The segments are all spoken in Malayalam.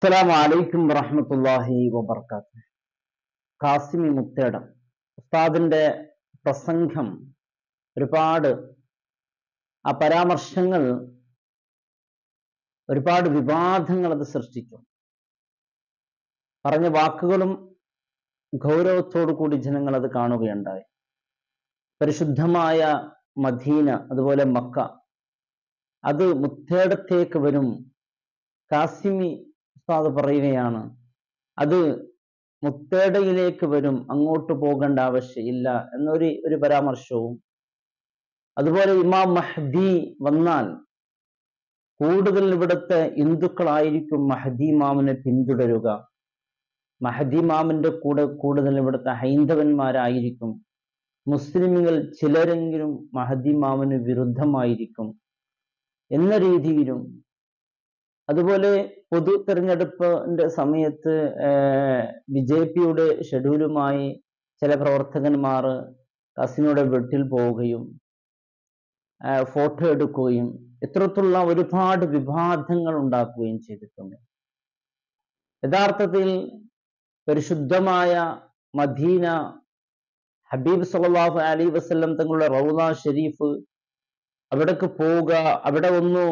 അസ്സലാമു വലൈക്കും വറഹമത്തല്ലാഹി വബർക്കാത്ത് കാസിമി മുത്തേടം ഉസ്താദിൻ്റെ പ്രസംഗം ഒരുപാട് ആ പരാമർശങ്ങൾ ഒരുപാട് വിവാദങ്ങൾ അത് സൃഷ്ടിച്ചു പറഞ്ഞ വാക്കുകളും ഗൗരവത്തോടു കൂടി ജനങ്ങൾ അത് കാണുകയുണ്ടായി പരിശുദ്ധമായ മദീന അതുപോലെ മക്ക അത് മുത്തേടത്തേക്ക് വരും കാസിമി ഉസ്താദ് പറയുകയാണ് അത് മുത്തേടയിലേക്ക് വരും അങ്ങോട്ട് പോകേണ്ട ആവശ്യമില്ല എന്നൊരു ഒരു പരാമർശവും അതുപോലെ ഇമാം മഹദി വന്നാൽ കൂടുതൽ ഇവിടുത്തെ ഹിന്ദുക്കളായിരിക്കും മഹദി മാമിനെ പിന്തുടരുക മഹദി മാമിന്റെ കൂടെ കൂടുതൽ ഇവിടുത്തെ ഹൈന്ദവന്മാരായിരിക്കും മുസ്ലിമുകൾ ചിലരെങ്കിലും മഹദി മാമിന് വിരുദ്ധമായിരിക്കും എന്ന രീതിയിലും അതുപോലെ പൊതു തെരഞ്ഞെടുപ്പിന്റെ സമയത്ത് ബി ജെ പിയുടെ ഷെഡ്യൂളുമായി ചില പ്രവർത്തകന്മാർ കസിനോടെ വീട്ടിൽ പോവുകയും ഫോട്ടോ എടുക്കുകയും ഇത്തരത്തിലുള്ള ഒരുപാട് വിവാദങ്ങൾ ഉണ്ടാക്കുകയും ചെയ്തിട്ടുണ്ട് യഥാർത്ഥത്തിൽ പരിശുദ്ധമായ മദീന ഹബീബ് സല്ലല്ലാഹു അലി വസ്ല്ലം തങ്ങളുടെ റൗദ ഷെരീഫ് അവിടേക്ക് പോവുക അവിടെ ഒന്ന്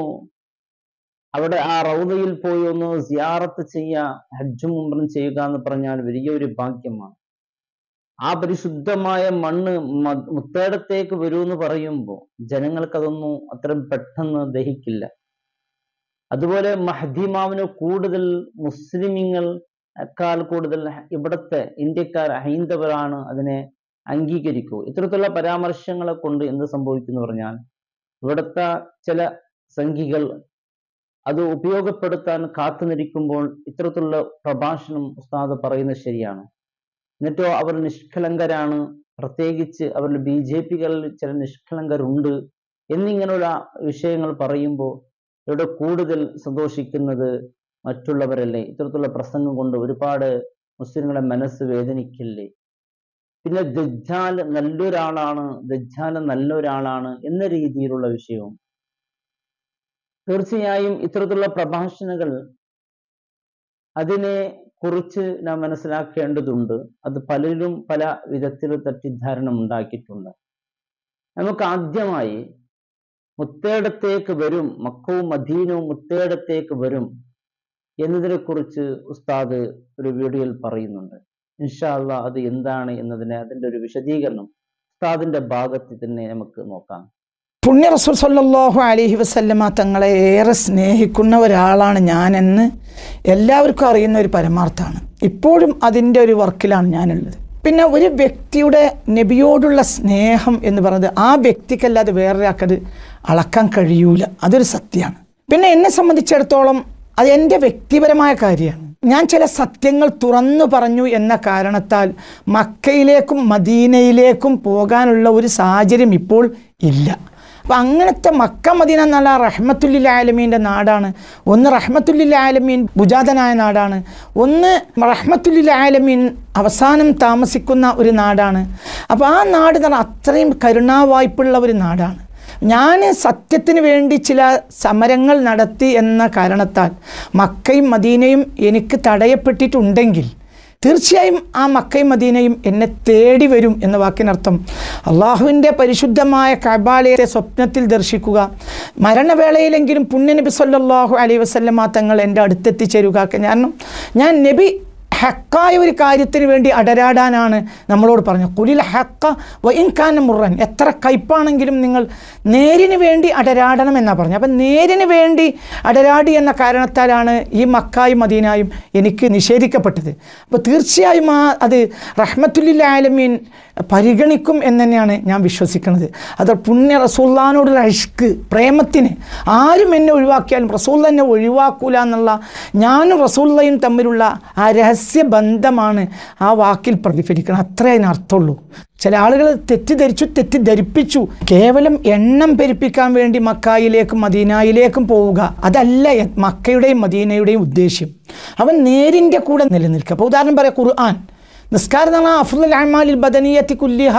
അവിടെ ആ റൗദയിൽ പോയി ഒന്ന് സിയാറത്ത് ചെയ്യുക ഹജ്ജും ഉംറം ചെയ്യുക എന്ന് പറഞ്ഞാൽ വലിയൊരു ഭാഗ്യമാണ് ആ പരിശുദ്ധമായ മണ്ണ് മുത്തേടത്തേക്ക് വരൂ എന്ന് പറയുമ്പോൾ ജനങ്ങൾക്കതൊന്നും അത്രയും പെട്ടെന്ന് ദഹിക്കില്ല അതുപോലെ മഹദിമാവിന് കൂടുതൽ മുസ്ലിമിങ്ങൾ ക്കാൾ കൂടുതൽ ഇവിടുത്തെ ഇന്ത്യക്കാർ ഹൈന്ദവരാണ് അതിനെ അംഗീകരിക്കൂ ഇത്തരത്തിലുള്ള പരാമർശങ്ങളെ കൊണ്ട് എന്ത് സംഭവിക്കുന്നു പറഞ്ഞാൽ ഇവിടുത്തെ ചില സംഖികൾ അത് ഉപയോഗപ്പെടുത്താൻ കാത്തുനിരിക്കുമ്പോൾ ഇത്തരത്തിലുള്ള പ്രഭാഷണം ഉസ്താദ് പറയുന്നത് ശരിയാണ് എന്നിട്ടോ അവർ നിഷ്കളങ്കരാണ് പ്രത്യേകിച്ച് അവരിൽ ബി ജെ പികളിൽ ചില നിഷ്കളങ്കരുണ്ട് എന്നിങ്ങനെയുള്ള വിഷയങ്ങൾ പറയുമ്പോൾ ഇവിടെ കൂടുതൽ സന്തോഷിക്കുന്നത് മറ്റുള്ളവരല്ലേ ഇത്തരത്തിലുള്ള പ്രസംഗം കൊണ്ട് ഒരുപാട് മുസ്ലിങ്ങളുടെ മനസ്സ് വേദനിക്കില്ലേ പിന്നെ ദജ്ജാൽ നല്ലൊരാളാണ് ദജ്ജാൽ നല്ലൊരാളാണ് എന്ന രീതിയിലുള്ള വിഷയവും തീർച്ചയായും ഇത്തരത്തിലുള്ള പ്രഭാഷണങ്ങൾ അതിനെ കുറിച്ച് നാം മനസ്സിലാക്കേണ്ടതുണ്ട് അത് പലരും പല വിധത്തിൽ തെറ്റിദ്ധാരണ ഉണ്ടാക്കിയിട്ടുണ്ട് നമുക്ക് ആദ്യമായി മുത്തേടത്തേക്ക് വരും മക്കവും അധീനവും മുത്തേടത്തേക്ക് വരും എന്നതിനെ കുറിച്ച് ഉസ്താദ് ഒരു വീഡിയോയിൽ പറയുന്നുണ്ട് ഇൻഷാല്ല അത് എന്താണ് എന്നതിനെ അതിൻ്റെ ഒരു വിശദീകരണം ഉസ്താദിന്റെ ഭാഗത്ത് തന്നെ നമുക്ക് നോക്കാം പുണ്യ റസൂൽ സല്ലാഹു അലഹി വസല്ലമ തങ്ങളെ ഏറെ സ്നേഹിക്കുന്ന ഒരാളാണ് ഞാനെന്ന് എല്ലാവർക്കും അറിയുന്ന ഒരു പരമാർത്ഥമാണ് ഇപ്പോഴും അതിൻ്റെ ഒരു വർക്കിലാണ് ഞാനുള്ളത് പിന്നെ ഒരു വ്യക്തിയുടെ നബിയോടുള്ള സ്നേഹം എന്ന് പറയുന്നത് ആ വ്യക്തിക്കല്ലാതെ വേറൊരാൾക്കത് അളക്കാൻ കഴിയൂല അതൊരു സത്യമാണ് പിന്നെ എന്നെ സംബന്ധിച്ചിടത്തോളം അത് എൻ്റെ വ്യക്തിപരമായ കാര്യമാണ് ഞാൻ ചില സത്യങ്ങൾ തുറന്നു പറഞ്ഞു എന്ന കാരണത്താൽ മക്കയിലേക്കും മദീനയിലേക്കും പോകാനുള്ള ഒരു സാഹചര്യം ഇപ്പോൾ ഇല്ല അപ്പം അങ്ങനത്തെ മക്ക മദീന എന്നുള്ള റഹ്മത്തുല്ലിൽ ആലമീൻ്റെ നാടാണ് ഒന്ന് റഹ്മത്തുല്ലിൽ ആലമീൻ ഭുജാതനായ നാടാണ് ഒന്ന് റഹ്മത്തുല്ലിൽ ആലമീൻ അവസാനം താമസിക്കുന്ന ഒരു നാടാണ് അപ്പോൾ ആ നാട് തന്നെ അത്രയും കരുണാവായ്പുള്ള ഒരു നാടാണ് ഞാൻ സത്യത്തിന് വേണ്ടി ചില സമരങ്ങൾ നടത്തി എന്ന കാരണത്താൽ മക്കയും മദീനയും എനിക്ക് തടയപ്പെട്ടിട്ടുണ്ടെങ്കിൽ തീർച്ചയായും ആ മക്കയും മദീനയും എന്നെ തേടി വരും എന്ന വാക്കിനർത്ഥം അള്ളാഹുവിൻ്റെ പരിശുദ്ധമായ കബാലയത്തെ സ്വപ്നത്തിൽ ദർശിക്കുക മരണവേളയിലെങ്കിലും പുണ്യ നബി സല്ലാഹു അലൈ വസല്ലമ തങ്ങൾ എൻ്റെ അടുത്തെത്തിച്ചേരുക കാരണം ഞാൻ നബി ഹക്കായ ഒരു കാര്യത്തിന് വേണ്ടി അടരാടാനാണ് നമ്മളോട് പറഞ്ഞു കുലിൽ ഹക്ക വൈൻഖാൻ മുറൻ എത്ര കയ്പാണെങ്കിലും നിങ്ങൾ നേരിന് വേണ്ടി അടരാടണം എന്നാണ് പറഞ്ഞു അപ്പം നേരിന് വേണ്ടി അടരാടി എന്ന കാരണത്താലാണ് ഈ മക്കായും മദീനായും എനിക്ക് നിഷേധിക്കപ്പെട്ടത് അപ്പോൾ തീർച്ചയായും ആ അത് റഹ്മത്തുല്ലിൽ ആലമീൻ പരിഗണിക്കും എന്ന് തന്നെയാണ് ഞാൻ വിശ്വസിക്കുന്നത് അത് പുണ്യ റസൂല്ലാനോടുള്ള ഇഷ്ക് പ്രേമത്തിന് ആരും എന്നെ ഒഴിവാക്കിയാലും റസൂല്ല എന്നെ ഒഴിവാക്കൂല എന്നുള്ള ഞാനും റസൂല്ലയും തമ്മിലുള്ള ആ രഹസ്യ ബന്ധമാണ് ആ വാക്കിൽ പ്രതിഫലിക്കണം അത്രേ അതിനർത്ഥമുള്ളൂ ചില ആളുകൾ തെറ്റിദ്ധരിച്ചു തെറ്റിദ്ധരിപ്പിച്ചു കേവലം എണ്ണം പെരുപ്പിക്കാൻ വേണ്ടി മക്കായിലേക്കും മദീനായിലേക്കും പോവുക അതല്ല മക്കയുടെയും മദീനയുടെയും ഉദ്ദേശ്യം അവൻ നേരിൻ്റെ കൂടെ നിലനിൽക്കുക അപ്പോൾ ഉദാഹരണം പറയാം ഖുർആൻ നിസ്കാരം എന്ന് പറഞ്ഞാൽ അമാലിൽ ബദനീയത്തി കുല്യഹ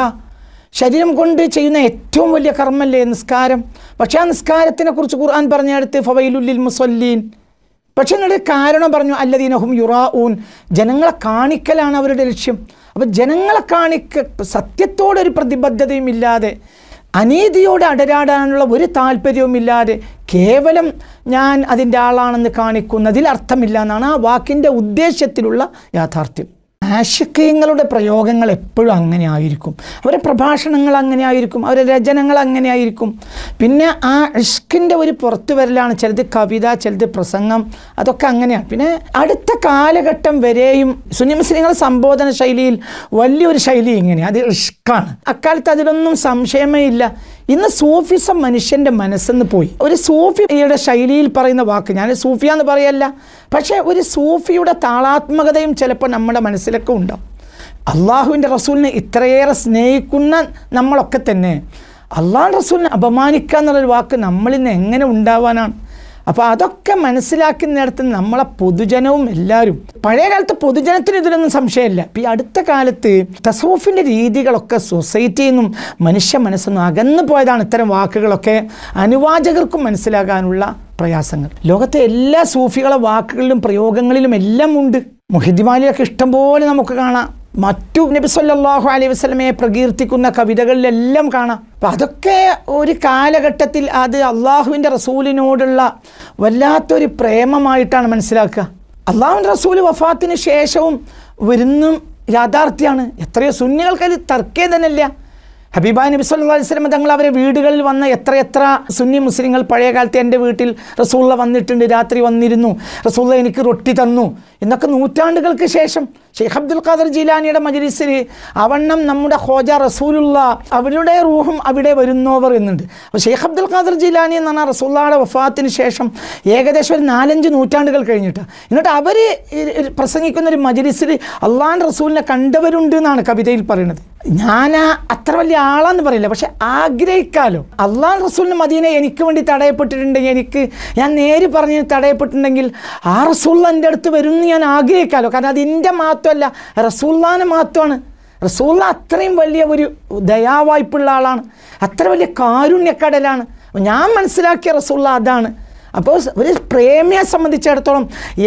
ശരീരം കൊണ്ട് ചെയ്യുന്ന ഏറ്റവും വലിയ കർമ്മല്ലേ നിസ്കാരം പക്ഷേ ആ നിസ്കാരത്തിനെ കുറിച്ച് ഖുർആൻ പറഞ്ഞെടുത്ത് ഫവൈലുല്ലിൽ മുസ്വല്ലീൻ പക്ഷെ എന്നിട്ട് കാരണം പറഞ്ഞു അല്ലദീനഹും യുറാഊൻ ജനങ്ങളെ കാണിക്കലാണ് അവരുടെ ലക്ഷ്യം അപ്പോൾ ജനങ്ങളെ കാണിക്ക സത്യത്തോടൊരു പ്രതിബദ്ധതയും ഇല്ലാതെ അനീതിയോട് അടരാടാനുള്ള ഒരു ഇല്ലാതെ കേവലം ഞാൻ അതിൻ്റെ ആളാണെന്ന് കാണിക്കുന്നതിൽ അർത്ഥമില്ല എന്നാണ് ആ വാക്കിൻ്റെ ഉദ്ദേശത്തിലുള്ള യാഥാർത്ഥ്യം ആശിക്കയങ്ങളുടെ പ്രയോഗങ്ങൾ എപ്പോഴും അങ്ങനെ ആയിരിക്കും അവരുടെ പ്രഭാഷണങ്ങൾ അങ്ങനെ ആയിരിക്കും അവരുടെ രചനകൾ അങ്ങനെ ആയിരിക്കും പിന്നെ ആ ഇഷ്കിൻ്റെ ഒരു പുറത്തു വരലാണ് ചിലത് കവിത ചിലത് പ്രസംഗം അതൊക്കെ അങ്ങനെയാണ് പിന്നെ അടുത്ത കാലഘട്ടം വരെയും സുനി മുസ്ലിങ്ങളുടെ സംബോധന ശൈലിയിൽ വലിയൊരു ശൈലി ഇങ്ങനെ അത് ഇഷ്കാണ് അക്കാലത്ത് അതിലൊന്നും സംശയമേ ഇല്ല ഇന്ന് സൂഫിസം മനുഷ്യൻ്റെ മനസ്സെന്ന് പോയി ഒരു സൂഫിയുടെ ശൈലിയിൽ പറയുന്ന വാക്ക് ഞാൻ സൂഫിയ എന്ന് പറയല്ല പക്ഷേ ഒരു സൂഫിയുടെ താളാത്മകതയും ചിലപ്പോൾ നമ്മുടെ മനസ്സിലൊക്കെ ഉണ്ടാവും അള്ളാഹുവിൻ്റെ റസൂലിനെ ഇത്രയേറെ സ്നേഹിക്കുന്ന നമ്മളൊക്കെ തന്നെ അള്ളാഹു റസൂലിനെ അപമാനിക്കുക എന്നുള്ളൊരു വാക്ക് നമ്മളിന്ന് എങ്ങനെ ഉണ്ടാവാനാണ് അപ്പോൾ അതൊക്കെ മനസ്സിലാക്കുന്നിടത്ത് നമ്മളെ പൊതുജനവും എല്ലാവരും പഴയ കാലത്ത് പൊതുജനത്തിന് ഇതിലൊന്നും സംശയമില്ല ഈ അടുത്ത കാലത്ത് തസവൂഫിൻ്റെ രീതികളൊക്കെ സൊസൈറ്റിയിൽ നിന്നും മനുഷ്യ മനസ്സൊന്നും അകന്നു പോയതാണ് ഇത്തരം വാക്കുകളൊക്കെ അനുവാചകർക്കും മനസ്സിലാകാനുള്ള പ്രയാസങ്ങൾ ലോകത്തെ എല്ലാ സൂഫികളെ വാക്കുകളിലും പ്രയോഗങ്ങളിലും എല്ലാം ഉണ്ട് മുഹിദ്മാലിയൊക്കെ ഇഷ്ടംപോലെ നമുക്ക് കാണാം മറ്റു നബി സല്ലാഹു അലൈഹി വസ്ലമയെ പ്രകീർത്തിക്കുന്ന കവിതകളിലെല്ലാം കാണാം അപ്പം അതൊക്കെ ഒരു കാലഘട്ടത്തിൽ അത് അള്ളാഹുവിൻ്റെ റസൂലിനോടുള്ള വല്ലാത്തൊരു പ്രേമമായിട്ടാണ് മനസ്സിലാക്കുക അള്ളാഹുവിൻ്റെ റസൂൽ വഫാത്തിന് ശേഷവും വരുന്നും യാഥാർത്ഥ്യമാണ് എത്രയോ സുന്നികൾക്കത് തർക്കേ തന്നെയല്ല ഹബീബായ നബി സല്ലാ വസ്ലമ തങ്ങൾ അവരെ വീടുകളിൽ വന്ന എത്രയെത്ര സുന്നി മുസ്ലിങ്ങൾ പഴയ കാലത്ത് എൻ്റെ വീട്ടിൽ റസൂള്ള വന്നിട്ടുണ്ട് രാത്രി വന്നിരുന്നു റസൂള്ള എനിക്ക് റൊട്ടി തന്നു എന്നൊക്കെ നൂറ്റാണ്ടുകൾക്ക് ശേഷം ഷെയ്ഖ് അബ്ദുൽ ഖാദർ ജീലാനിയുടെ മജലിസിൽ അവണ്ണം നമ്മുടെ ഹോജ റസൂലുള്ള അവരുടെ റൂഹും അവിടെ വരുന്നവർ എന്നുണ്ട് അപ്പോൾ ഷെയ്ഖ് അബ്ദുൽ ഖാദർ ജീലാനി എന്ന് പറഞ്ഞാൽ റസൂള്ളയുടെ വഫാത്തിന് ശേഷം ഏകദേശം ഒരു നാലഞ്ച് നൂറ്റാണ്ടുകൾ കഴിഞ്ഞിട്ടാണ് എന്നിട്ട് അവർ പ്രസംഗിക്കുന്ന ഒരു മജലിസിൽ അള്ളാൻ റസൂലിനെ കണ്ടവരുണ്ട് എന്നാണ് കവിതയിൽ പറയുന്നത് ഞാൻ അത്ര വലിയ ആളാന്ന് പറയില്ല പക്ഷെ ആഗ്രഹിക്കാലോ അള്ളാഹ് റസൂലിന് മദീനെ എനിക്ക് വേണ്ടി തടയപ്പെട്ടിട്ടുണ്ടെങ്കിൽ എനിക്ക് ഞാൻ നേര് പറഞ്ഞ് തടയപ്പെട്ടിട്ടുണ്ടെങ്കിൽ ആ റസൂള്ള എൻ്റെ അടുത്ത് വരും ഞാൻ ആഗ്രഹിക്കാലോ കാരണം അത് എൻ്റെ മാത്രമല്ല റസൂള്ളാന് മാത്രമാണ് റസൂള്ള അത്രയും വലിയ ഒരു ദയാവായ്പുള്ള ആളാണ് അത്ര വലിയ കാരുണ്യക്കടലാണ് ഞാൻ മനസ്സിലാക്കിയ റസൂള്ള അതാണ് അപ്പോൾ ഒരു പ്രേമിയെ സംബന്ധിച്ചിടത്തോളം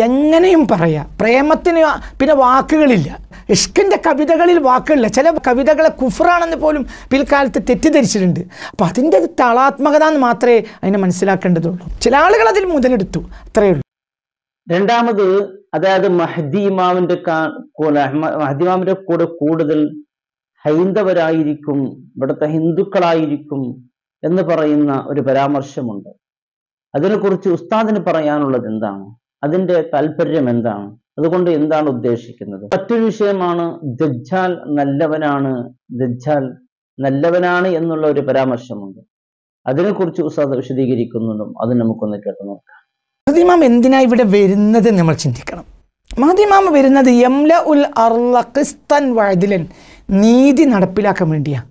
എങ്ങനെയും പറയാം പ്രേമത്തിന് പിന്നെ വാക്കുകളില്ല ഇഷ്കിൻ്റെ കവിതകളിൽ വാക്കുകളില്ല ചില കവിതകളെ കുഫറാണെന്ന് പോലും പിൽക്കാലത്ത് തെറ്റിദ്ധരിച്ചിട്ടുണ്ട് അപ്പോൾ അതിൻ്റെ താളാത്മകത എന്ന് മാത്രമേ അതിനെ മനസ്സിലാക്കേണ്ടതുള്ളൂ ചില ആളുകൾ അതിൽ മുതലെടുത്തു അത്രയേ ഉള്ളൂ രണ്ടാമത് അതായത് മഹദി ഇമാമിൻ്റെ മഹദി ഇമാമിൻ്റെ കൂടെ കൂടുതൽ ഹൈന്ദവരായിരിക്കും ഇവിടുത്തെ ഹിന്ദുക്കളായിരിക്കും എന്ന് പറയുന്ന ഒരു പരാമർശമുണ്ട് അതിനെക്കുറിച്ച് ഉസ്താദിന് പറയാനുള്ളത് എന്താണ് അതിന്റെ താല്പര്യം എന്താണ് അതുകൊണ്ട് എന്താണ് ഉദ്ദേശിക്കുന്നത് മറ്റൊരു വിഷയമാണ് ദജ്ജാൽ നല്ലവനാണ് ദജ്ജാൽ നല്ലവനാണ് എന്നുള്ള ഒരു പരാമർശമുണ്ട് അതിനെക്കുറിച്ച് ഉസ്താദ് വിശദീകരിക്കുന്നതും അത് നമുക്കൊന്ന് കേട്ടു നോക്കാം എന്തിനാ ഇവിടെ വരുന്നത് നമ്മൾ ചിന്തിക്കണം മാധ്യമം വരുന്നത് യംല ഉൽ അർലഖിസ്തൻ വഴുതിലൻ നീതി നടപ്പിലാക്കാൻ വേണ്ടിയാണ്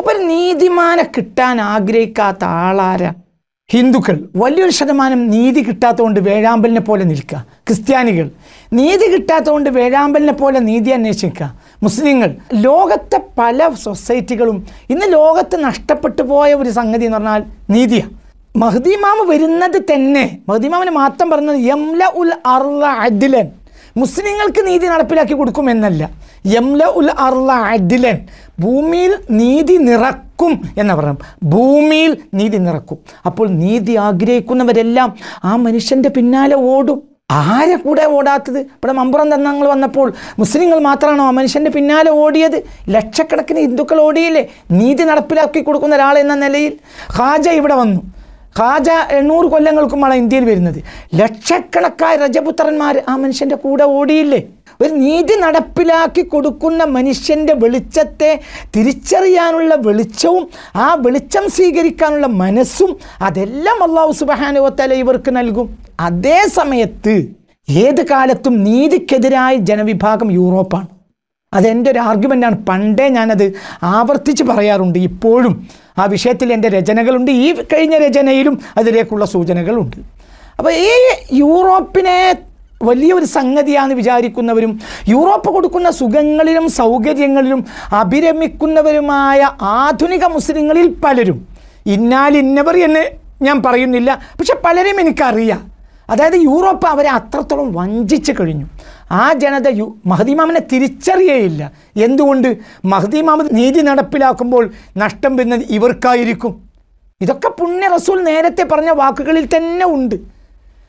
അപ്പം നീതിമാനെ കിട്ടാൻ ആഗ്രഹിക്കാത്ത ആളാരാണ് ഹിന്ദുക്കൾ വലിയൊരു ശതമാനം നീതി കിട്ടാത്തതുകൊണ്ട് വേഴാമ്പലിനെ പോലെ നിൽക്കുക ക്രിസ്ത്യാനികൾ നീതി കിട്ടാത്തതുകൊണ്ട് വേഴാമ്പലിനെ പോലെ നീതി അന്വേഷിക്കുക മുസ്ലിങ്ങൾ ലോകത്തെ പല സൊസൈറ്റികളും ഇന്ന് ലോകത്ത് നഷ്ടപ്പെട്ടു പോയ ഒരു സംഗതി എന്ന് പറഞ്ഞാൽ നീതിയാണ് മഹദീമാമ് വരുന്നത് തന്നെ മഹദീമാമിന് മാത്രം പറയുന്നത് യംല ഉൽ അർല മുസ്ലിങ്ങൾക്ക് നീതി നടപ്പിലാക്കി കൊടുക്കും എന്നല്ല യംല ഉൽ അർല ഭൂമിയിൽ നീതി നിറ നിറക്കും എന്ന് പറഞ്ഞു ഭൂമിയിൽ നീതി നിറക്കും അപ്പോൾ നീതി ആഗ്രഹിക്കുന്നവരെല്ലാം ആ മനുഷ്യൻ്റെ പിന്നാലെ ഓടും ആരെ കൂടെ ഓടാത്തത് ഇവിടെ മമ്പുറം തന്നങ്ങൾ വന്നപ്പോൾ മുസ്ലിങ്ങൾ മാത്രമാണോ ആ മനുഷ്യൻ്റെ പിന്നാലെ ഓടിയത് ലക്ഷക്കണക്കിന് ഹിന്ദുക്കൾ ഓടിയില്ലേ നീതി നടപ്പിലാക്കി കൊടുക്കുന്ന ഒരാൾ എന്ന നിലയിൽ ഖാജ ഇവിടെ വന്നു ഖാജ എണ്ണൂറ് കൊല്ലങ്ങൾക്കുമാണ് ഇന്ത്യയിൽ വരുന്നത് ലക്ഷക്കണക്കായ രജപുത്രന്മാർ ആ മനുഷ്യൻ്റെ കൂടെ ഓടിയില്ലേ ഒരു നീതി നടപ്പിലാക്കി കൊടുക്കുന്ന മനുഷ്യൻ്റെ വെളിച്ചത്തെ തിരിച്ചറിയാനുള്ള വെളിച്ചവും ആ വെളിച്ചം സ്വീകരിക്കാനുള്ള മനസ്സും അതെല്ലാം അള്ളാഹു സുബഹാനുവത്തല ഇവർക്ക് നൽകും അതേ സമയത്ത് ഏത് കാലത്തും നീതിക്കെതിരായ ജനവിഭാഗം യൂറോപ്പാണ് അതെൻ്റെ ഒരു ആർഗ്യുമെൻ്റാണ് പണ്ടേ ഞാനത് ആവർത്തിച്ച് പറയാറുണ്ട് ഇപ്പോഴും ആ വിഷയത്തിൽ എൻ്റെ രചനകളുണ്ട് ഈ കഴിഞ്ഞ രചനയിലും അതിലേക്കുള്ള സൂചനകളുണ്ട് അപ്പോൾ ഈ യൂറോപ്പിനെ വലിയൊരു സംഗതിയാണ് വിചാരിക്കുന്നവരും യൂറോപ്പ് കൊടുക്കുന്ന സുഖങ്ങളിലും സൗകര്യങ്ങളിലും അഭിരമിക്കുന്നവരുമായ ആധുനിക മുസ്ലിങ്ങളിൽ പലരും ഇന്നാലിന്നവർ എന്ന് ഞാൻ പറയുന്നില്ല പക്ഷെ പലരും എനിക്കറിയാം അതായത് യൂറോപ്പ് അവരെ അത്രത്തോളം വഞ്ചിച്ച് കഴിഞ്ഞു ആ ജനത യു മഹദിമാമിനെ തിരിച്ചറിയേയില്ല എന്തുകൊണ്ട് മഹദിമാമത് നീതി നടപ്പിലാക്കുമ്പോൾ നഷ്ടം വരുന്നത് ഇവർക്കായിരിക്കും ഇതൊക്കെ പുണ്യ റസൂൽ നേരത്തെ പറഞ്ഞ വാക്കുകളിൽ തന്നെ ഉണ്ട്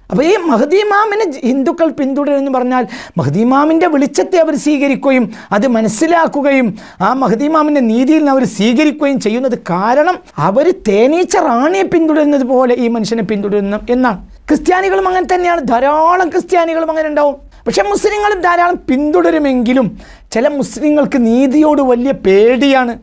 അപ്പോൾ ഈ മഹദീമാമിനെ ഹിന്ദുക്കൾ പിന്തുടരുമെന്ന് പറഞ്ഞാൽ മഹദീമാമിൻ്റെ വെളിച്ചത്തെ അവർ സ്വീകരിക്കുകയും അത് മനസ്സിലാക്കുകയും ആ മഹദീമാമിൻ്റെ നീതിയിൽ അവർ സ്വീകരിക്കുകയും ചെയ്യുന്നത് കാരണം അവർ തേനീച്ച റാണിയെ പിന്തുടരുന്നത് പോലെ ഈ മനുഷ്യനെ പിന്തുടരുന്നു എന്നാണ് ക്രിസ്ത്യാനികളും അങ്ങനെ തന്നെയാണ് ധാരാളം ക്രിസ്ത്യാനികളും അങ്ങനെ ഉണ്ടാവും പക്ഷെ മുസ്ലിങ്ങളും ധാരാളം പിന്തുടരുമെങ്കിലും ചില മുസ്ലിങ്ങൾക്ക് നീതിയോട് വലിയ പേടിയാണ്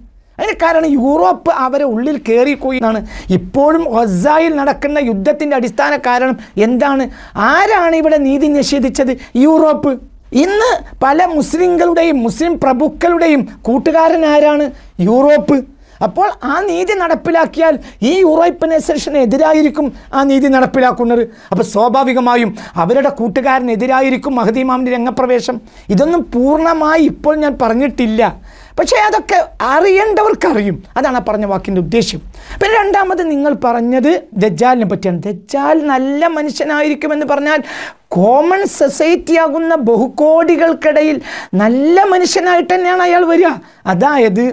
അതിന് കാരണം യൂറോപ്പ് അവരെ ഉള്ളിൽ കയറിപ്പോയി എന്നാണ് ഇപ്പോഴും ഒസായിൽ നടക്കുന്ന യുദ്ധത്തിൻ്റെ അടിസ്ഥാന കാരണം എന്താണ് ആരാണ് ഇവിടെ നീതി നിഷേധിച്ചത് യൂറോപ്പ് ഇന്ന് പല മുസ്ലിങ്ങളുടെയും മുസ്ലിം പ്രഭുക്കളുടെയും കൂട്ടുകാരൻ ആരാണ് യൂറോപ്പ് അപ്പോൾ ആ നീതി നടപ്പിലാക്കിയാൽ ഈ യൂറോപ്പനൈസേഷന് എതിരായിരിക്കും ആ നീതി നടപ്പിലാക്കുന്നത് അപ്പോൾ സ്വാഭാവികമായും അവരുടെ കൂട്ടുകാരനെതിരായിരിക്കും മഹദീമാമിൻ്റെ രംഗപ്രവേശം ഇതൊന്നും പൂർണ്ണമായി ഇപ്പോൾ ഞാൻ പറഞ്ഞിട്ടില്ല പക്ഷേ അതൊക്കെ അറിയേണ്ടവർക്കറിയും അതാണ് ആ പറഞ്ഞ വാക്കിൻ്റെ ഉദ്ദേശ്യം പിന്നെ രണ്ടാമത് നിങ്ങൾ പറഞ്ഞത് ദജാലിനെ പറ്റിയാണ് ദജാൽ നല്ല മനുഷ്യനായിരിക്കുമെന്ന് പറഞ്ഞാൽ കോമൺ സൊസൈറ്റി ആകുന്ന ബഹുകോടികൾക്കിടയിൽ നല്ല മനുഷ്യനായിട്ട് തന്നെയാണ് അയാൾ വരിക അതായത്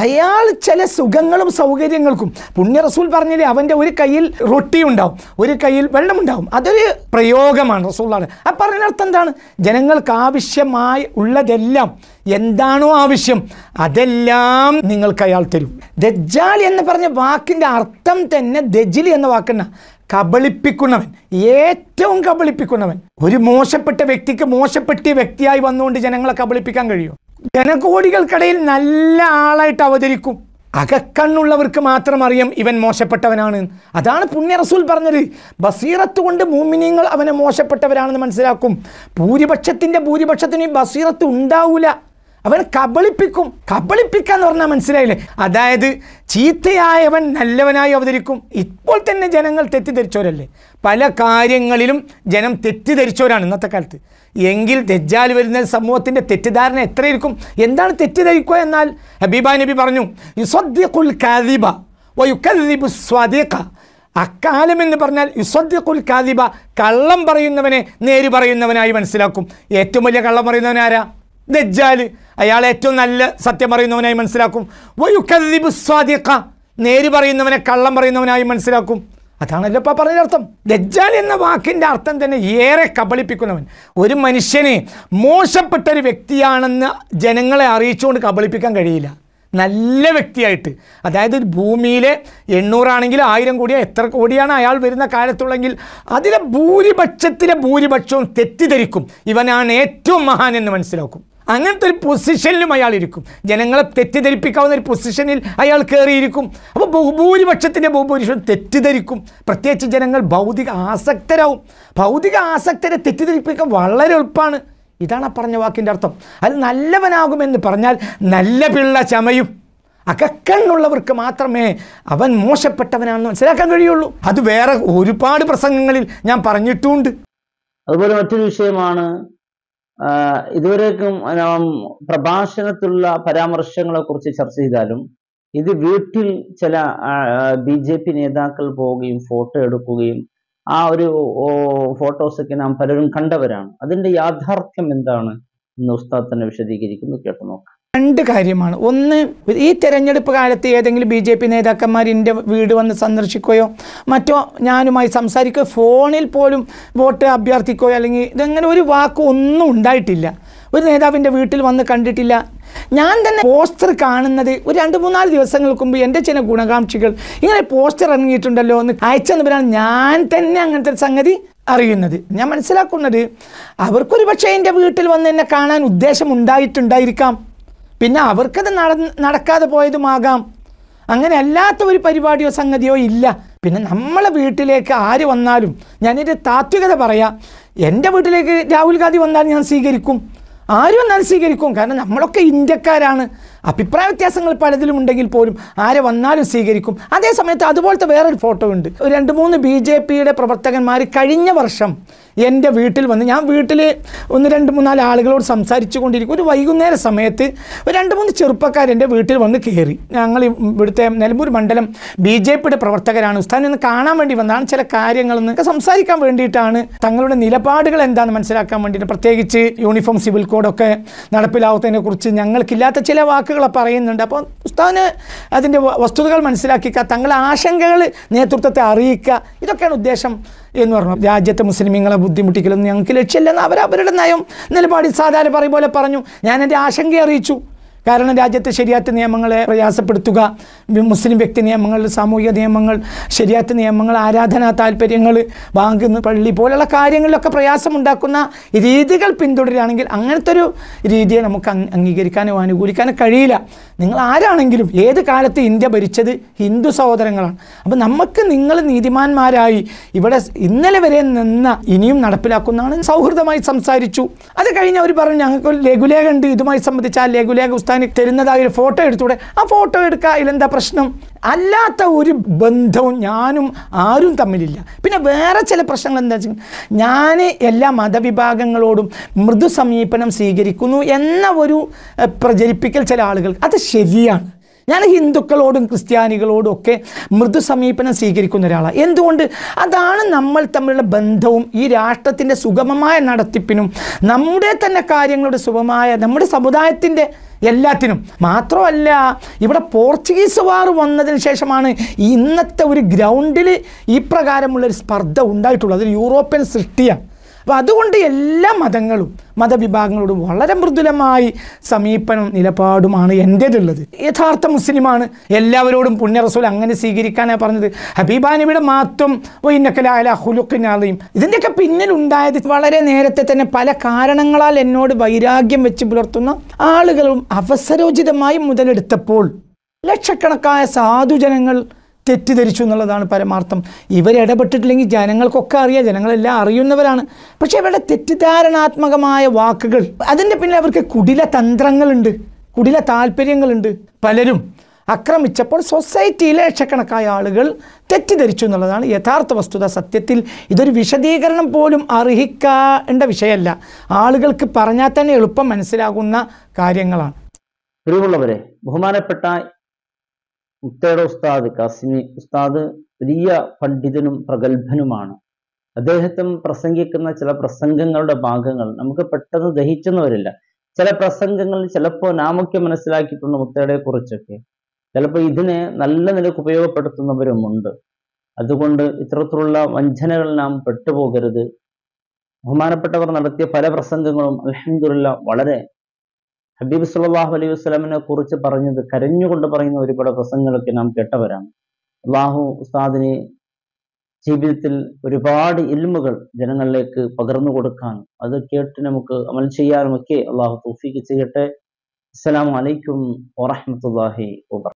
അയാൾ ചില സുഖങ്ങളും സൗകര്യങ്ങൾക്കും പുണ്യ റസൂൽ പറഞ്ഞില്ലേ അവൻ്റെ ഒരു കയ്യിൽ റൊട്ടി ഉണ്ടാവും ഒരു കയ്യിൽ വെള്ളമുണ്ടാവും അതൊരു പ്രയോഗമാണ് റസൂളാണ് ആ അർത്ഥം എന്താണ് ജനങ്ങൾക്ക് ആവശ്യമായി ഉള്ളതെല്ലാം എന്താണോ ആവശ്യം അതെല്ലാം നിങ്ങൾക്ക് അയാൾ തരും ദജ്ജാൽ എന്ന് പറഞ്ഞ വാക്കിൻ്റെ അർത്ഥം തന്നെ ദജിലി എന്ന വാക്കുന്ന കബളിപ്പിക്കുന്നവൻ ഏറ്റവും കബളിപ്പിക്കുന്നവൻ ഒരു മോശപ്പെട്ട വ്യക്തിക്ക് മോശപ്പെട്ട വ്യക്തിയായി വന്നുകൊണ്ട് ജനങ്ങളെ കബളിപ്പിക്കാൻ കഴിയും ജനകോടികൾക്കിടയിൽ നല്ല ആളായിട്ട് അവതരിക്കും അകക്കണ്ണുള്ളവർക്ക് മാത്രം അറിയാം ഇവൻ മോശപ്പെട്ടവനാണ് അതാണ് പുണ്യ റസൂൽ പറഞ്ഞത് ബസീറത്ത് കൊണ്ട് മൂമിനിയങ്ങൾ അവനെ മോശപ്പെട്ടവരാണെന്ന് മനസ്സിലാക്കും ഭൂരിപക്ഷത്തിൻ്റെ ഭൂരിപക്ഷത്തിന് ബസീറത്ത് ഉണ്ടാവില്ല അവൻ കബളിപ്പിക്കും കബളിപ്പിക്കാന്ന് പറഞ്ഞാൽ മനസ്സിലായില്ലേ അതായത് ചീത്തയായവൻ നല്ലവനായി അവതരിക്കും ഇപ്പോൾ തന്നെ ജനങ്ങൾ തെറ്റിദ്ധരിച്ചവരല്ലേ പല കാര്യങ്ങളിലും ജനം തെറ്റിദ്ധരിച്ചവരാണ് ഇന്നത്തെ കാലത്ത് എങ്കിൽ തെജ്ജാൽ വരുന്ന സമൂഹത്തിൻ്റെ തെറ്റിദ്ധാരണ എത്രയിരിക്കും എന്താണ് തെറ്റിദ്ധരിക്കുക എന്നാൽ ഹബീബ നബി പറഞ്ഞു യുസ്വദ്ദിഖുൽ കാദിബ വയുക്കദിബു സ്വാദിഖ അക്കാലം എന്ന് പറഞ്ഞാൽ യുസ്വദ്ദിഖുൽ കാദിബ കള്ളം പറയുന്നവനെ നേര് പറയുന്നവനായി മനസ്സിലാക്കും ഏറ്റവും വലിയ കള്ളം പറയുന്നവനാരാ ദജ്ജാൽ അയാൾ ഏറ്റവും നല്ല സത്യം പറയുന്നവനായി മനസ്സിലാക്കും വയുക്കദിബ് നേര് പറയുന്നവനെ കള്ളം പറയുന്നവനായി മനസ്സിലാക്കും അതാണല്ലോ ഇപ്പോൾ അർത്ഥം ദജ്ജാൽ എന്ന വാക്കിൻ്റെ അർത്ഥം തന്നെ ഏറെ കബളിപ്പിക്കുന്നവൻ ഒരു മനുഷ്യനെ മോശപ്പെട്ട ഒരു വ്യക്തിയാണെന്ന് ജനങ്ങളെ അറിയിച്ചുകൊണ്ട് കബളിപ്പിക്കാൻ കഴിയില്ല നല്ല വ്യക്തിയായിട്ട് അതായത് ഭൂമിയിലെ എണ്ണൂറാണെങ്കിൽ ആയിരം കോടിയോ എത്ര കോടിയാണ് അയാൾ വരുന്ന കാലത്തുള്ളെങ്കിൽ അതിലെ ഭൂരിപക്ഷത്തിലെ ഭൂരിപക്ഷവും തെറ്റിദ്ധരിക്കും ഇവനാണ് ഏറ്റവും മഹാൻ എന്ന് മനസ്സിലാക്കും അങ്ങനത്തെ ഒരു പൊസിഷനിലും അയാൾ ഇരിക്കും ജനങ്ങളെ തെറ്റിദ്ധരിപ്പിക്കാവുന്ന ഒരു പൊസിഷനിൽ അയാൾ കയറിയിരിക്കും അപ്പോൾ ബഹുഭൂരിപക്ഷത്തിൻ്റെ ബഹുഭൂരിപക്ഷം തെറ്റിദ്ധരിക്കും പ്രത്യേകിച്ച് ജനങ്ങൾ ഭൗതിക ആസക്തരാവും ഭൗതിക ആസക്തരെ തെറ്റിദ്ധരിപ്പിക്കാൻ വളരെ എളുപ്പമാണ് ഇതാണ് ആ പറഞ്ഞ വാക്കിൻ്റെ അർത്ഥം അത് നല്ലവനാകുമെന്ന് പറഞ്ഞാൽ നല്ല പിള്ള ചമയും അകക്കണ്ണുള്ളവർക്ക് മാത്രമേ അവൻ മോശപ്പെട്ടവനാണെന്ന് മനസ്സിലാക്കാൻ കഴിയുള്ളൂ അത് വേറെ ഒരുപാട് പ്രസംഗങ്ങളിൽ ഞാൻ പറഞ്ഞിട്ടുമുണ്ട് അതുപോലെ മറ്റൊരു വിഷയമാണ് ഇതുവരേക്കും നാം പ്രഭാഷണത്തിലുള്ള പരാമർശങ്ങളെ കുറിച്ച് ചർച്ച ചെയ്താലും ഇത് വീട്ടിൽ ചില ബി ജെ പി നേതാക്കൾ പോവുകയും ഫോട്ടോ എടുക്കുകയും ആ ഒരു ഫോട്ടോസൊക്കെ നാം പലരും കണ്ടവരാണ് അതിന്റെ യാഥാർത്ഥ്യം എന്താണ് എന്ന് ഉസ്താദ് തന്നെ വിശദീകരിക്കുന്നു കേട്ടു നോക്കാം രണ്ട് കാര്യമാണ് ഒന്ന് ഈ തെരഞ്ഞെടുപ്പ് കാലത്ത് ഏതെങ്കിലും ബി ജെ പി നേതാക്കന്മാർ എൻ്റെ വീട് വന്ന് സന്ദർശിക്കുകയോ മറ്റോ ഞാനുമായി സംസാരിക്കുകയോ ഫോണിൽ പോലും വോട്ട് അഭ്യർത്ഥിക്കുകയോ അല്ലെങ്കിൽ ഇതങ്ങനെ ഒരു വാക്ക് ഒന്നും ഉണ്ടായിട്ടില്ല ഒരു നേതാവിൻ്റെ വീട്ടിൽ വന്ന് കണ്ടിട്ടില്ല ഞാൻ തന്നെ പോസ്റ്റർ കാണുന്നത് ഒരു രണ്ട് മൂന്നാല് ദിവസങ്ങൾക്ക് മുമ്പ് എൻ്റെ ചില ഗുണകാംക്ഷികൾ ഇങ്ങനെ പോസ്റ്റർ ഇറങ്ങിയിട്ടുണ്ടല്ലോ എന്ന് അയച്ചെന്ന് പറയാൻ ഞാൻ തന്നെ അങ്ങനത്തെ സംഗതി അറിയുന്നത് ഞാൻ മനസ്സിലാക്കുന്നത് അവർക്കൊരു പക്ഷേ എൻ്റെ വീട്ടിൽ വന്ന് എന്നെ കാണാൻ ഉദ്ദേശം ഉണ്ടായിട്ടുണ്ടായിരിക്കാം പിന്നെ അവർക്കത് നടക്കാതെ പോയതുമാകാം അങ്ങനെ അല്ലാത്ത ഒരു പരിപാടിയോ സംഗതിയോ ഇല്ല പിന്നെ നമ്മളെ വീട്ടിലേക്ക് ആര് വന്നാലും ഞാനൊരു താത്വികത പറയാം എൻ്റെ വീട്ടിലേക്ക് രാഹുൽ ഗാന്ധി വന്നാൽ ഞാൻ സ്വീകരിക്കും ആര് വന്നാലും സ്വീകരിക്കും കാരണം നമ്മളൊക്കെ ഇന്ത്യക്കാരാണ് അഭിപ്രായ വ്യത്യാസങ്ങൾ പലതിലും ഉണ്ടെങ്കിൽ പോലും ആരെ വന്നാലും സ്വീകരിക്കും അതേ സമയത്ത് അതുപോലത്തെ വേറൊരു ഫോട്ടോ ഉണ്ട് രണ്ട് മൂന്ന് ബി ജെ പിയുടെ പ്രവർത്തകന്മാർ കഴിഞ്ഞ വർഷം എൻ്റെ വീട്ടിൽ വന്ന് ഞാൻ വീട്ടിൽ ഒന്ന് രണ്ട് മൂന്നാല് ആളുകളോട് സംസാരിച്ചു കൊണ്ടിരിക്കും ഒരു വൈകുന്നേര സമയത്ത് ഒരു രണ്ട് മൂന്ന് ചെറുപ്പക്കാർ എൻ്റെ വീട്ടിൽ വന്ന് കയറി ഞങ്ങൾ ഇവിടുത്തെ നിലമ്പൂർ മണ്ഡലം ബി ജെ പിയുടെ പ്രവർത്തകരാണ് ഉസ്താൻ ഒന്ന് കാണാൻ വേണ്ടി വന്നതാണ് ചില കാര്യങ്ങളെന്ന് സംസാരിക്കാൻ വേണ്ടിയിട്ടാണ് തങ്ങളുടെ നിലപാടുകൾ എന്താണെന്ന് മനസ്സിലാക്കാൻ വേണ്ടിയിട്ട് പ്രത്യേകിച്ച് യൂണിഫോം സിവിൽ കോഡൊക്കെ നടപ്പിലാവുന്നതിനെക്കുറിച്ച് ഞങ്ങൾക്കില്ലാത്ത ചില വാക്കുകൾ ആശങ്കകളെ പറയുന്നുണ്ട് അപ്പോൾ ഉസ്താദിന് അതിൻ്റെ വസ്തുതകൾ മനസ്സിലാക്കിക്കുക തങ്ങളുടെ ആശങ്കകൾ നേതൃത്വത്തെ അറിയിക്കുക ഇതൊക്കെയാണ് ഉദ്ദേശം എന്ന് പറഞ്ഞു രാജ്യത്തെ മുസ്ലിമീങ്ങളെ ബുദ്ധിമുട്ടിക്കലൊന്നും ഞങ്ങൾക്ക് ലക്ഷ്യമില്ലെന്ന് അവർ അവരുടെ നയം നിലപാടി സാധാരണ പറയും പോലെ പറഞ്ഞു ഞാൻ എൻ്റെ ആശങ്ക അറിയിച്ചു കാരണം രാജ്യത്തെ ശരിയാത്ത നിയമങ്ങളെ പ്രയാസപ്പെടുത്തുക മുസ്ലിം വ്യക്തി നിയമങ്ങൾ സാമൂഹിക നിയമങ്ങൾ ശരിയാത്ത നിയമങ്ങൾ ആരാധനാ താല്പര്യങ്ങൾ വാങ്ങുന്ന പള്ളി പോലുള്ള കാര്യങ്ങളിലൊക്കെ പ്രയാസമുണ്ടാക്കുന്ന രീതികൾ പിന്തുടരുകയാണെങ്കിൽ അങ്ങനത്തെ ഒരു രീതിയെ നമുക്ക് അംഗീകരിക്കാനോ അനുകൂലിക്കാനോ കഴിയില്ല നിങ്ങൾ ആരാണെങ്കിലും ഏത് കാലത്ത് ഇന്ത്യ ഭരിച്ചത് ഹിന്ദു സഹോദരങ്ങളാണ് അപ്പോൾ നമുക്ക് നിങ്ങൾ നീതിമാന്മാരായി ഇവിടെ ഇന്നലെ വരെ നിന്ന ഇനിയും നടപ്പിലാക്കുന്നതാണ് സൗഹൃദമായി സംസാരിച്ചു അത് കഴിഞ്ഞ് അവർ പറഞ്ഞു ഞങ്ങൾക്ക് ഒരു ലഘുലേഖ ഉണ്ട് ഇതുമായി സംബന്ധിച്ച് ആ ലഘുലേഖ തനിക്ക് തരുന്നതായ ഒരു ഫോട്ടോ എടുത്തൂടെ ആ ഫോട്ടോ എടുക്കുക അതിലെന്താ പ്രശ്നം അല്ലാത്ത ഒരു ബന്ധവും ഞാനും ആരും തമ്മിലില്ല പിന്നെ വേറെ ചില പ്രശ്നങ്ങൾ എന്താ വെച്ചാൽ ഞാൻ എല്ലാ മതവിഭാഗങ്ങളോടും മൃദു സമീപനം സ്വീകരിക്കുന്നു എന്ന ഒരു പ്രചരിപ്പിക്കൽ ചില ആളുകൾ അത് ശരിയാണ് ഞാൻ ഹിന്ദുക്കളോടും ക്രിസ്ത്യാനികളോടും ഒക്കെ മൃദു സമീപനം സ്വീകരിക്കുന്ന ഒരാളാണ് എന്തുകൊണ്ട് അതാണ് നമ്മൾ തമ്മിലുള്ള ബന്ധവും ഈ രാഷ്ട്രത്തിൻ്റെ സുഗമമായ നടത്തിപ്പിനും നമ്മുടെ തന്നെ കാര്യങ്ങളുടെ സുഗമമായ നമ്മുടെ സമുദായത്തിൻ്റെ എല്ലാത്തിനും മാത്രമല്ല ഇവിടെ പോർച്ചുഗീസുകാർ വന്നതിന് ശേഷമാണ് ഇന്നത്തെ ഒരു ഗ്രൗണ്ടിൽ ഇപ്രകാരമുള്ളൊരു സ്പർദ്ധ ഉണ്ടായിട്ടുള്ളത് യൂറോപ്യൻ സൃഷ്ടിയാണ് അപ്പോൾ അതുകൊണ്ട് എല്ലാ മതങ്ങളും മതവിഭാഗങ്ങളോടും വളരെ മൃദുലമായി സമീപനം നിലപാടുമാണ് എൻ്റേതുള്ളത് യഥാർത്ഥ മുസ്ലിമാണ് എല്ലാവരോടും പുണ്യറസൂൽ അങ്ങനെ സ്വീകരിക്കാനാണ് പറഞ്ഞത് ഹബീബാനബിയുടെ മാത്രം ഇന്നക്കലായ ഹുലുക്കിനാളെയും ഇതിൻ്റെയൊക്കെ പിന്നിലുണ്ടായത് വളരെ നേരത്തെ തന്നെ പല കാരണങ്ങളാൽ എന്നോട് വൈരാഗ്യം വെച്ച് പുലർത്തുന്ന ആളുകളും അവസരോചിതമായി മുതലെടുത്തപ്പോൾ ലക്ഷക്കണക്കായ സാധുജനങ്ങൾ തെറ്റിദ്ധരിച്ചു എന്നുള്ളതാണ് പരമാർത്ഥം ഇവരിടപെട്ടിട്ടില്ലെങ്കിൽ ജനങ്ങൾക്കൊക്കെ അറിയാം ജനങ്ങളെല്ലാം അറിയുന്നവരാണ് പക്ഷേ ഇവരുടെ തെറ്റിദ്ധാരണാത്മകമായ വാക്കുകൾ അതിൻ്റെ പിന്നിൽ അവർക്ക് കുടില തന്ത്രങ്ങളുണ്ട് കുടില താല്പര്യങ്ങളുണ്ട് പലരും അക്രമിച്ചപ്പോൾ സൊസൈറ്റിയിൽ ലക്ഷക്കണക്കായ ആളുകൾ തെറ്റിദ്ധരിച്ചു എന്നുള്ളതാണ് യഥാർത്ഥ വസ്തുത സത്യത്തിൽ ഇതൊരു വിശദീകരണം പോലും അർഹിക്കേണ്ട വിഷയമല്ല ആളുകൾക്ക് പറഞ്ഞാൽ തന്നെ എളുപ്പം മനസ്സിലാകുന്ന കാര്യങ്ങളാണ് പ്രിയമുള്ളവരെ ബഹുമാനപ്പെട്ട മുത്തയുടെ ഉസ്താദ് കാസിമി ഉസ്താദ് വലിയ പണ്ഡിതനും പ്രഗത്ഭനുമാണ് അദ്ദേഹത്തും പ്രസംഗിക്കുന്ന ചില പ്രസംഗങ്ങളുടെ ഭാഗങ്ങൾ നമുക്ക് പെട്ടെന്ന് ദഹിച്ചെന്ന് വരില്ല ചില പ്രസംഗങ്ങളിൽ ചിലപ്പോൾ നാമൊക്കെ മനസ്സിലാക്കിയിട്ടുണ്ട് മുത്തയുടെ കുറിച്ചൊക്കെ ചിലപ്പോൾ ഇതിനെ നല്ല നിലക്ക് ഉപയോഗപ്പെടുത്തുന്നവരുമുണ്ട് അതുകൊണ്ട് ഇത്തരത്തിലുള്ള വഞ്ചനകൾ നാം പെട്ടുപോകരുത് ബഹുമാനപ്പെട്ടവർ നടത്തിയ പല പ്രസംഗങ്ങളും അലഹമുല്ല വളരെ ഹബീബ് സുല്ലാഹു അലൈഹി വസ്ലമിനെ കുറിച്ച് പറഞ്ഞത് കരഞ്ഞുകൊണ്ട് പറയുന്ന ഒരുപാട് പ്രസംഗങ്ങളൊക്കെ നാം കേട്ടവരാണ് അള്ളാഹു ഉസ്താദിനെ ജീവിതത്തിൽ ഒരുപാട് ഇൽമുകൾ ജനങ്ങളിലേക്ക് പകർന്നു കൊടുക്കാൻ അത് കേട്ട് നമുക്ക് അമൽ ചെയ്യാനുമൊക്കെ അള്ളാഹു തോഫിക്ക് ചെയ്യട്ടെ അസ്സലാമലൈക്കും വാഹമത്തല്ലാഹി വാ